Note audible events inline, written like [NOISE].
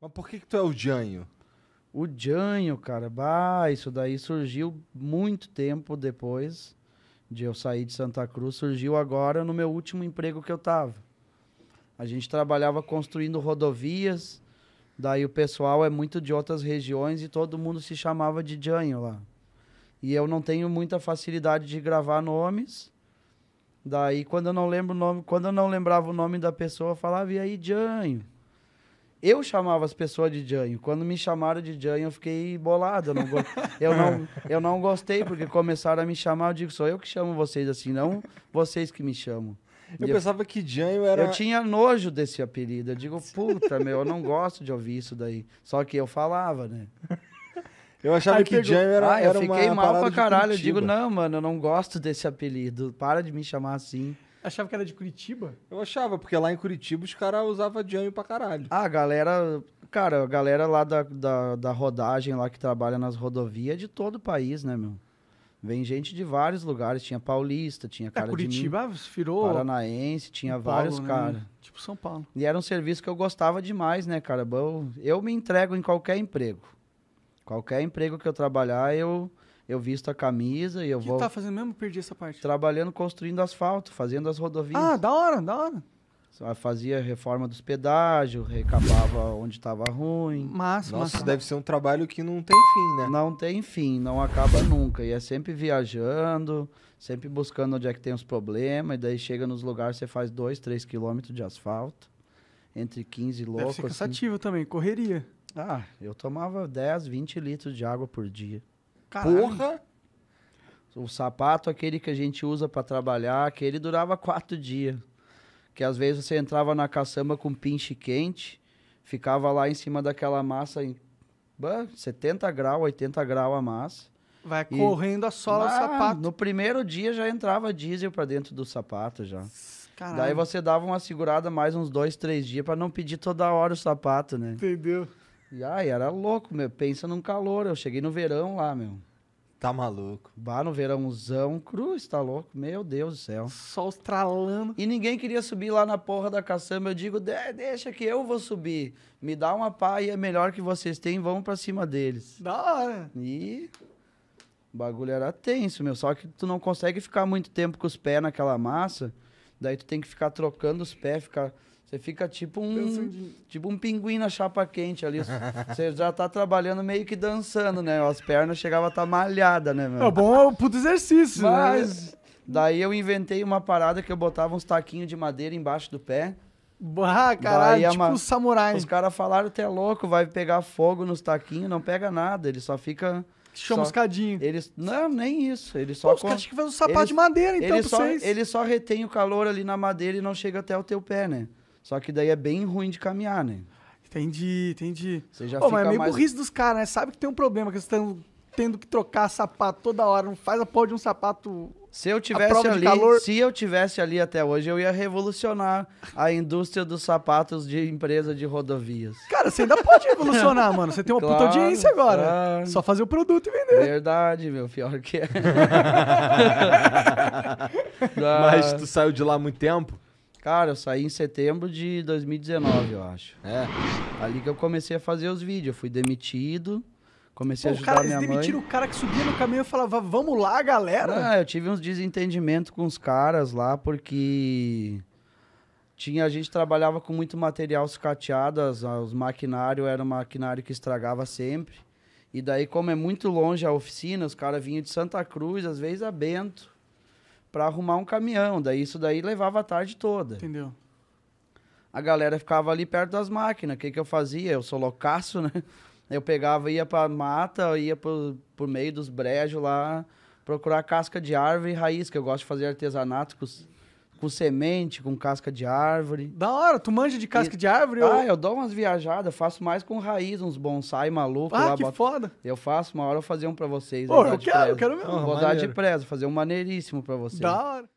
Mas por que, que tu é o Janho? O Janho, cara, bah, isso daí surgiu muito tempo depois de eu sair de Santa Cruz, surgiu agora no meu último emprego que eu tava. A gente trabalhava construindo rodovias, daí o pessoal é muito de outras regiões e todo mundo se chamava de Janho lá. E eu não tenho muita facilidade de gravar nomes. Daí quando eu não lembro o nome, quando eu não lembrava o nome da pessoa, eu falava e aí Janho. Eu chamava as pessoas de Janho. Quando me chamaram de Janho, eu fiquei bolado. Eu não, [LAUGHS] eu não, eu, não, gostei, porque começaram a me chamar. Eu digo, sou eu que chamo vocês assim, não vocês que me chamam. Eu pensava que Janho era. Eu tinha nojo desse apelido. Eu digo, puta, meu, eu não gosto de ouvir isso daí. Só que eu falava, né? Eu achava Aí que pegou... era, ah, era eu fiquei mal pra caralho. Eu digo, não, mano, eu não gosto desse apelido. Para de me chamar assim. Achava que era de Curitiba? Eu achava, porque lá em Curitiba os caras usavam Django pra caralho. Ah, a galera. Cara, a galera lá da, da, da rodagem lá que trabalha nas rodovias é de todo o país, né, meu? Vem gente de vários lugares. Tinha paulista, tinha é, cara é, Curitiba de virou paranaense, tinha Paulo, vários né? caras. Tipo São Paulo. E era um serviço que eu gostava demais, né, cara? Eu, eu me entrego em qualquer emprego. Qualquer emprego que eu trabalhar, eu eu visto a camisa e eu que vou. O que tá fazendo mesmo? Perdi essa parte. Trabalhando, construindo asfalto, fazendo as rodovias. Ah, da hora, da hora. Fazia reforma dos pedágios, recapava onde estava ruim. Massa, Nossa, massa. deve ser um trabalho que não tem fim, né? Não tem fim, não acaba nunca. E é sempre viajando, sempre buscando onde é que tem os problemas. E daí chega nos lugares, você faz 2, 3 quilômetros de asfalto. Entre 15 loucos. Deve ser assim. cansativo assim. também, correria. Ah, eu tomava 10, 20 litros de água por dia. Caralho. Porra! O sapato, aquele que a gente usa para trabalhar, aquele durava quatro dias. Que às vezes você entrava na caçamba com pinche quente, ficava lá em cima daquela massa em 70 graus, 80 graus a massa. Vai e correndo a sola do sapato. No primeiro dia já entrava diesel para dentro do sapato já. Caralho. Daí você dava uma segurada mais uns dois, três dias para não pedir toda hora o sapato, né? Entendeu? E ai, era louco, meu. Pensa num calor. Eu cheguei no verão lá, meu. Tá maluco. Bah, no verãozão, cruz, tá louco? Meu Deus do céu. Sol estralando. E ninguém queria subir lá na porra da caçamba. Eu digo, De deixa que eu vou subir. Me dá uma pá e é melhor que vocês têm, vamos pra cima deles. Da hora. E o bagulho era tenso, meu. Só que tu não consegue ficar muito tempo com os pés naquela massa. Daí tu tem que ficar trocando os pés, ficar você fica tipo um, tipo um pinguim na chapa quente ali. [LAUGHS] Você já tá trabalhando meio que dançando, né? As pernas chegavam a estar tá malhada, né, mano É bom, é um puto exercício, né? Mas né? daí eu inventei uma parada que eu botava uns taquinhos de madeira embaixo do pé. Ah, caralho, daí, tipo uma... samurai. Os caras falaram, até é louco, vai pegar fogo nos taquinhos, não pega nada, ele só fica... Chamuscadinho. Só, eles, não, nem isso. Ele só Pô, os caras que fazer um sapato eles, de madeira, então, ele só, vocês. Ele só retém o calor ali na madeira e não chega até o teu pé, né? Só que daí é bem ruim de caminhar, né? Entendi, entendi. Você já Pô, mas é meio mais... burrice dos caras, né? Sabe que tem um problema, que eles estão tendo que trocar sapato toda hora, não faz a porra de um sapato. Se eu tivesse ali, calor... se eu tivesse ali até hoje, eu ia revolucionar a indústria dos sapatos de empresa de rodovias. Cara, você ainda pode revolucionar, mano. Você tem uma claro, puta audiência agora. Claro. Só fazer o produto e vender. Verdade, meu, pior que é. [LAUGHS] [LAUGHS] Mas tu saiu de lá há muito tempo? Cara, eu saí em setembro de 2019, eu acho. É. Ali que eu comecei a fazer os vídeos. Eu fui demitido. Comecei Pô, a ajudar cara, minha mãe. demitiram o cara que subia no caminho e falava, vamos lá, galera. Ah, eu tive uns desentendimentos com os caras lá, porque tinha a gente trabalhava com muito material sucateado, os maquinário era maquinário que estragava sempre. E daí, como é muito longe a oficina, os caras vinham de Santa Cruz, às vezes a Bento para arrumar um caminhão. Daí isso daí levava a tarde toda. Entendeu? A galera ficava ali perto das máquinas. O que, que eu fazia? Eu sou loucaço, né? Eu pegava, ia pra mata, ia por, por meio dos brejos lá, procurar casca de árvore e raiz, que eu gosto de fazer artesanato com, com semente, com casca de árvore. Da hora, tu manja de casca e... de árvore? Ah, eu dou umas viajadas, faço mais com raiz, uns bonsai maluco. Ah, lá, que boto... foda. Eu faço, uma hora eu fazer um pra vocês. Pô, eu quero, eu quero mesmo. Vou dar de preso, fazer um maneiríssimo pra vocês. Da hora.